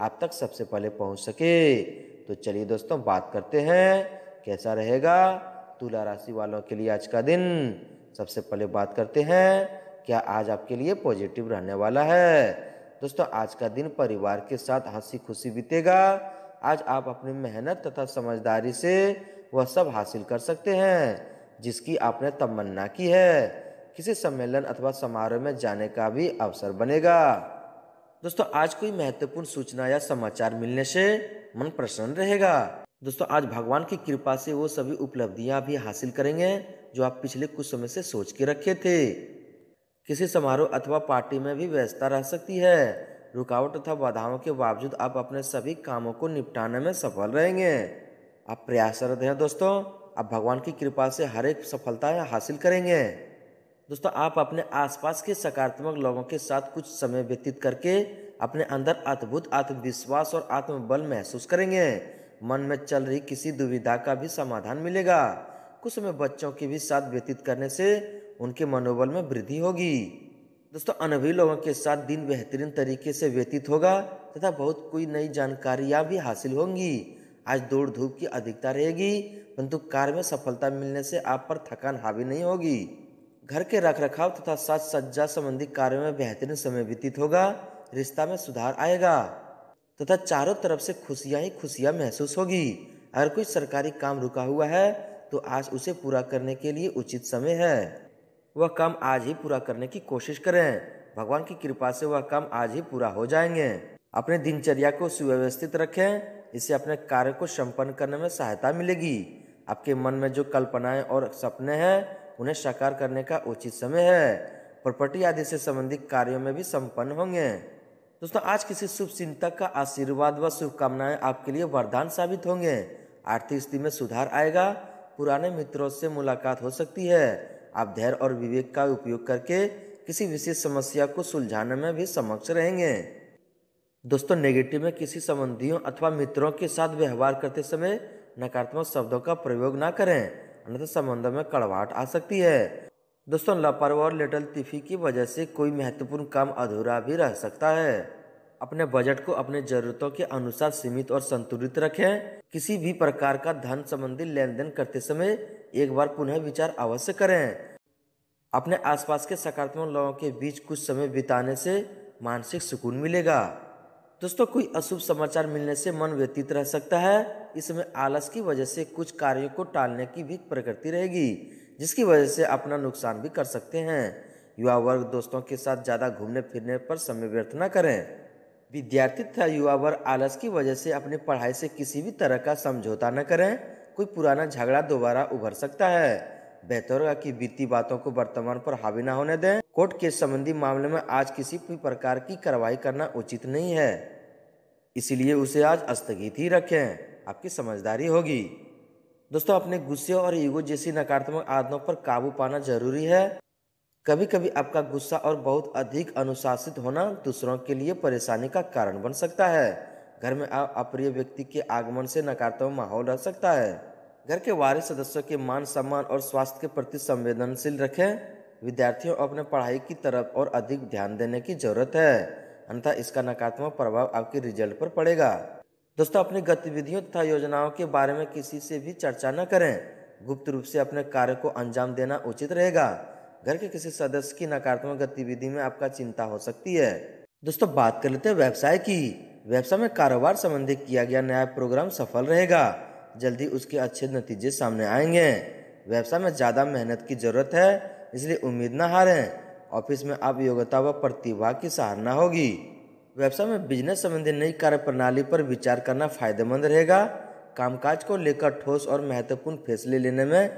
आप तक सबसे पहले पहुंच सके तो चलिए दोस्तों बात करते हैं कैसा रहेगा तुला राशि वालों के लिए आज का दिन सबसे पहले बात करते हैं क्या आज आपके लिए पॉजिटिव रहने वाला है दोस्तों आज का दिन परिवार के साथ हंसी खुशी बीतेगा आज आप अपनी मेहनत तथा समझदारी से वह सब हासिल कर सकते हैं जिसकी आपने तमन्ना की है किसी सम्मेलन अथवा समारोह में जाने का भी अवसर बनेगा दोस्तों आज कोई महत्वपूर्ण सूचना या समाचार मिलने से मन प्रसन्न रहेगा दोस्तों आज भगवान की कृपा से वो सभी उपलब्धियां भी हासिल करेंगे जो आप पिछले कुछ समय से सोच के रखे थे किसी समारोह अथवा पार्टी में भी व्यस्तता रह सकती है रुकावट तथा बाधाओं के बावजूद आप अपने सभी कामों को निपटाने में सफल रहेंगे आप प्रयासरत हैं दोस्तों आप भगवान की कृपा से हर एक सफलता हासिल करेंगे दोस्तों आप अपने आसपास के सकारात्मक लोगों के साथ कुछ समय व्यतीत करके अपने अंदर अद्भुत आत्मविश्वास और आत्मबल महसूस करेंगे मन में चल रही किसी दुविधा का भी समाधान मिलेगा कुछ समय बच्चों के भी साथ व्यतीत करने से उनके मनोबल में वृद्धि होगी दोस्तों अनुभवी लोगों के साथ दिन बेहतरीन तरीके से व्यतीत होगा तथा बहुत कोई नई जानकारियाँ भी हासिल होंगी आज दौड़ धूप की अधिकता रहेगी परंतु कार्य में सफलता मिलने से आप पर थकान हावी नहीं होगी घर के रख रखाव तथा साज सज्जा संबंधी कार्य में बेहतरीन समय व्यतीत होगा रिश्ता में सुधार आएगा तथा चारों तरफ से खुशियाँ ही खुशियां महसूस होगी अगर कोई सरकारी काम रुका हुआ है तो आज उसे पूरा करने के लिए उचित समय है वह काम आज ही पूरा करने की कोशिश करें भगवान की कृपा से वह काम आज ही पूरा हो जाएंगे अपने दिनचर्या को सुव्यवस्थित रखें इससे अपने कार्य को संपन्न करने में सहायता मिलेगी आपके मन में जो कल्पनाएं और सपने हैं उन्हें साकार करने का उचित समय है प्रॉपर्टी आदि से संबंधित कार्यों में भी संपन्न होंगे दोस्तों आज किसी शुभ चिंतक का आशीर्वाद व शुभकामनाएं आपके लिए वरदान साबित होंगे आर्थिक स्थिति में सुधार आएगा पुराने मित्रों से मुलाकात हो सकती है आप धैर्य और विवेक का उपयोग करके किसी विशेष समस्या को सुलझाने में भी समक्ष रहेंगे दोस्तों नेगेटिव में किसी संबंधियों अथवा मित्रों के साथ व्यवहार करते समय नकारात्मक शब्दों का प्रयोग ना करें अन्यथा तो संबंध में कड़वाहट आ सकती है दोस्तों लापरवाह और लेटल तिफी की वजह से कोई महत्वपूर्ण काम अधूरा भी रह सकता है अपने बजट को अपने जरूरतों के अनुसार सीमित और संतुलित रखें किसी भी प्रकार का धन संबंधी लेन देन करते समय एक बार पुनः विचार अवश्य करें अपने आसपास के सकारात्मक लोगों के बीच कुछ समय बिताने से मानसिक सुकून मिलेगा दोस्तों कोई अशुभ समाचार मिलने से मन व्यतीत रह सकता है इसमें आलस की वजह से कुछ कार्यों को टालने की भी प्रकृति रहेगी जिसकी वजह से अपना नुकसान भी कर सकते हैं युवा वर्ग दोस्तों के साथ ज़्यादा घूमने फिरने पर समय व्यर्थ न करें विद्यार्थी तथा युवा वर्ग आलस की वजह से अपनी पढ़ाई से किसी भी तरह का समझौता न करें कोई पुराना झगड़ा दोबारा उभर सकता है बेहतर होगा कि वित्तीय बातों को वर्तमान पर हावी न होने दें कोर्ट केस संबंधी मामले में आज किसी भी प्रकार की कार्रवाई करना उचित नहीं है इसलिए उसे आज स्थगित ही रखें आपकी समझदारी होगी दोस्तों अपने गुस्से और ईगो जैसी नकारात्मक आदतों पर काबू पाना जरूरी है कभी कभी आपका गुस्सा और बहुत अधिक अनुशासित होना दूसरों के लिए परेशानी का कारण बन सकता है घर में आप अप्रिय व्यक्ति के आगमन से नकारात्मक माहौल रह सकता है घर के वारिस सदस्यों के मान सम्मान और स्वास्थ्य के प्रति संवेदनशील रखें विद्यार्थियों अपने पढ़ाई की तरफ और अधिक ध्यान देने की जरूरत है अन्यथा इसका नकारात्मक प्रभाव आपके रिजल्ट पर पड़ेगा दोस्तों अपनी गतिविधियों तथा योजनाओं के बारे में किसी से भी चर्चा न करें गुप्त रूप से अपने कार्य को अंजाम देना उचित रहेगा घर के किसी सदस्य की नकारात्मक गतिविधि में आपका चिंता हो सकती है दोस्तों बात कर लेते हैं व्यवसाय की व्यवसाय में कारोबार संबंधी किया गया नया प्रोग्राम सफल रहेगा जल्दी उसके अच्छे नतीजे सामने आएंगे व्यवसाय में ज़्यादा मेहनत की जरूरत है इसलिए उम्मीद ना हारें ऑफिस में आप योग्यता व प्रतिभा की सराहना होगी व्यवसाय में बिजनेस संबंधी नई कार्य प्रणाली पर विचार करना फायदेमंद रहेगा कामकाज को लेकर ठोस और महत्वपूर्ण फैसले लेने में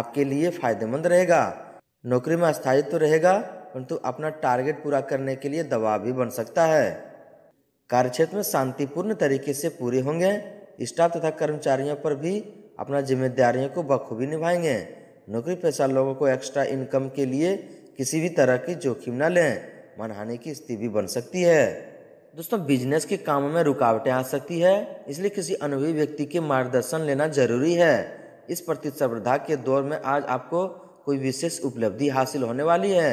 आपके लिए फायदेमंद रहेगा नौकरी में स्थायित्व तो रहेगा परंतु अपना टारगेट पूरा करने के लिए दबाव भी बन सकता है कार्यक्षेत्र में शांतिपूर्ण तरीके से पूरे होंगे स्टाफ तथा कर्मचारियों पर भी अपना जिम्मेदारियों को बखूबी निभाएंगे नौकरी पेशा लोगों को एक्स्ट्रा इनकम के लिए किसी भी तरह की जोखिम ना लें मनहानि की स्थिति भी बन सकती है दोस्तों बिजनेस के कामों में रुकावटें आ सकती है इसलिए किसी अनुभवी व्यक्ति के मार्गदर्शन लेना जरूरी है इस प्रतिस्पर्धा के दौर में आज आपको कोई विशेष उपलब्धि हासिल होने वाली है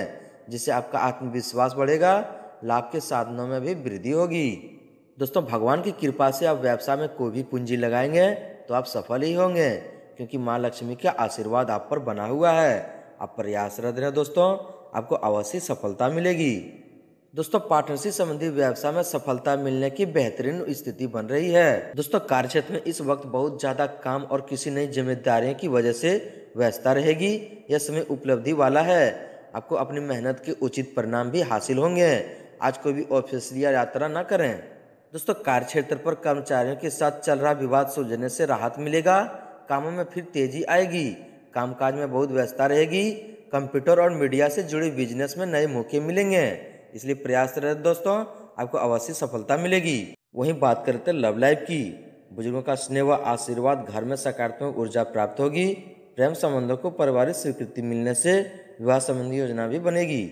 जिससे आपका आत्मविश्वास बढ़ेगा लाभ के साधनों में भी वृद्धि होगी दोस्तों भगवान की कृपा से आप व्यवसाय में कोई भी पूंजी लगाएंगे तो आप सफल ही होंगे क्योंकि माँ लक्ष्मी का आशीर्वाद आप पर बना हुआ है आप प्रयासरत रहे दोस्तों आपको अवश्य सफलता मिलेगी दोस्तों पार्टनरशिप संबंधी व्यवसाय में सफलता मिलने की बेहतरीन स्थिति बन रही है दोस्तों कार्यक्षेत्र में इस वक्त बहुत ज्यादा काम और किसी नई जिम्मेदारियों की वजह से व्यस्तता रहेगी यह समय उपलब्धि वाला है आपको अपनी मेहनत के उचित परिणाम भी हासिल होंगे आज कोई भी ऑफिस या यात्रा न करें दोस्तों कार्यक्षेत्र पर कर्मचारियों के साथ चल रहा विवाद सुलझने से राहत मिलेगा कामों में फिर तेजी आएगी कामकाज में बहुत व्यस्तता रहेगी कंप्यूटर और मीडिया से जुड़े बिजनेस में नए मौके मिलेंगे इसलिए रहे दोस्तों आपको अवश्य सफलता मिलेगी वहीं बात करते तो लव लाइफ की बुजुर्गों का स्नेह व आशीर्वाद घर में सकारात्मक ऊर्जा प्राप्त होगी प्रेम संबंधों को पारिवारिक स्वीकृति मिलने से विवाह संबंधी योजना भी बनेगी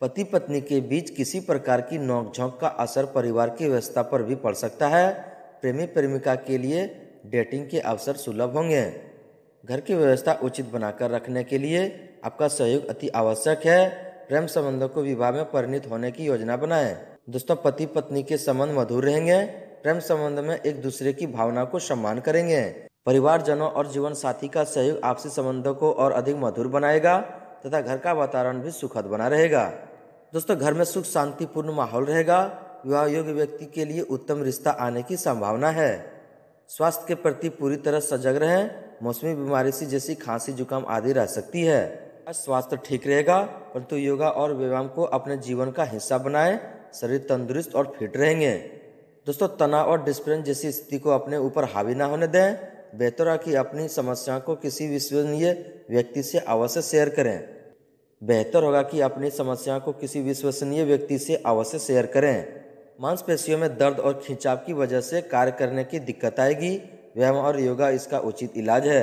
पति पत्नी के बीच किसी प्रकार की नोकझोंक का असर परिवार की व्यवस्था पर भी पड़ सकता है प्रेमी प्रेमिका के लिए डेटिंग के अवसर सुलभ होंगे घर की व्यवस्था उचित बनाकर रखने के लिए आपका सहयोग अति आवश्यक है प्रेम संबंधों को विवाह में परिणित होने की योजना बनाएं। दोस्तों पति पत्नी के संबंध मधुर रहेंगे प्रेम संबंध में एक दूसरे की भावना को सम्मान करेंगे परिवारजनों और जीवन साथी का सहयोग आपसी संबंधों को और अधिक मधुर बनाएगा तथा घर का वातावरण भी सुखद बना रहेगा दोस्तों घर में सुख शांतिपूर्ण माहौल रहेगा विवाह योग्य व्यक्ति के लिए उत्तम रिश्ता आने की संभावना है स्वास्थ्य के प्रति पूरी तरह सजग रहें मौसमी बीमारी से जैसी खांसी जुकाम आदि रह सकती है स्वास्थ्य ठीक रहेगा परंतु योगा और व्यायाम को अपने जीवन का हिस्सा बनाएं शरीर तंदुरुस्त और फिट रहेंगे दोस्तों तनाव और डिस्प्रेन जैसी स्थिति को अपने ऊपर हावी ना होने दें बेहतर है कि अपनी समस्याओं को किसी विश्वसनीय व्यक्ति से अवश्य शेयर करें बेहतर होगा कि अपनी समस्याओं को किसी विश्वसनीय व्यक्ति से अवश्य शेयर करें मांसपेशियों में दर्द और खिंचाव की वजह से कार्य करने की दिक्कत आएगी व्यायाम और योगा इसका उचित इलाज है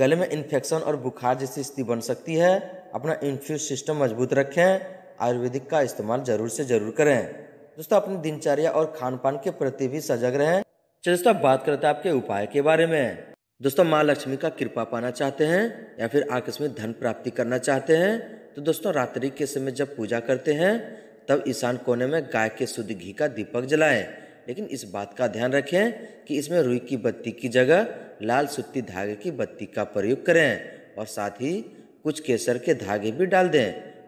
गले में इन्फेक्शन और बुखार जैसी स्थिति बन सकती है अपना इन्फ्यूज सिस्टम मजबूत रखें आयुर्वेदिक का इस्तेमाल जरूर से जरूर करें दोस्तों अपनी दिनचर्या और खान पान के प्रति भी सजग रहें चलिए दोस्तों बात करते हैं आपके उपाय के बारे में दोस्तों माँ लक्ष्मी का कृपा पाना चाहते हैं या फिर आकस्मिक धन प्राप्ति करना चाहते हैं तो दोस्तों रात्रि के समय जब पूजा करते हैं तब ईशान कोने में गाय के शुद्ध घी का दीपक जलाएं लेकिन इस बात का ध्यान रखें कि इसमें रुई की बत्ती की जगह लाल सुती धागे की बत्ती का प्रयोग करें और साथ ही कुछ केसर के धागे भी डाल दें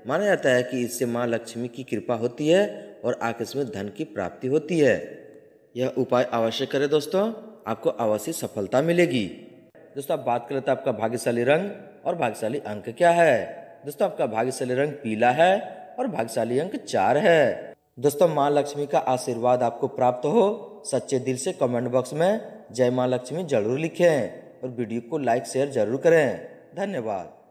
माना जाता है कि इससे माँ लक्ष्मी की कृपा होती है और आकस्मिक धन की प्राप्ति होती है यह उपाय अवश्य करें दोस्तों आपको अवश्य सफलता मिलेगी दोस्तों आप बात करें तो आपका भाग्यशाली रंग और भाग्यशाली अंक क्या है दोस्तों आपका भाग्यशाली रंग पीला है और भाग्यशाली अंक चार है दोस्तों माँ लक्ष्मी का आशीर्वाद आपको प्राप्त हो सच्चे दिल से कमेंट बॉक्स में जय माँ लक्ष्मी जरूर लिखें और वीडियो को लाइक शेयर जरूर करें धन्यवाद